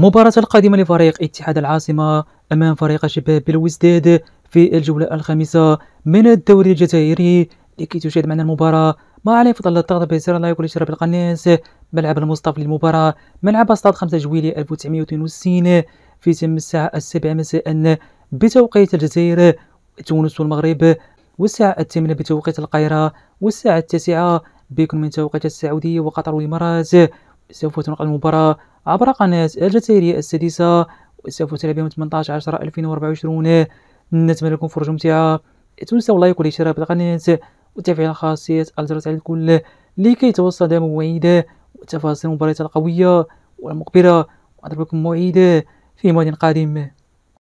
مباراة القادمة لفريق اتحاد العاصمة أمام فريق شباب بلوزداد في الجولة الخامسة من الدوري الجزائري لكي تشاهد معنا المباراة ما عليه فضل الضغط بزر لايك والاشتراك بالقناة ملعب المصطفى للمباراة ملعب استاد 5 جويلية 1962 في تم الساعة السابعة مساء بتوقيت الجزائر تونس والمغرب والساعة الثامنة بتوقيت القاهرة والساعة التاسعة بكم من توقيت السعودية وقطر والإمارات سوف تنقل المباراة عبر قناة الجزائرية السادسة وسوف يوم 18 10 2024 نتمنى لكم فرجة ممتعة تنسوا اللايك والاشتراك بالقناة وتفعيل خاصية الجرس على الكل لكي توصل دائما موعد وتفاصيل المباريات القوية والمقبلة وأضرب لكم موعد في موعد قادم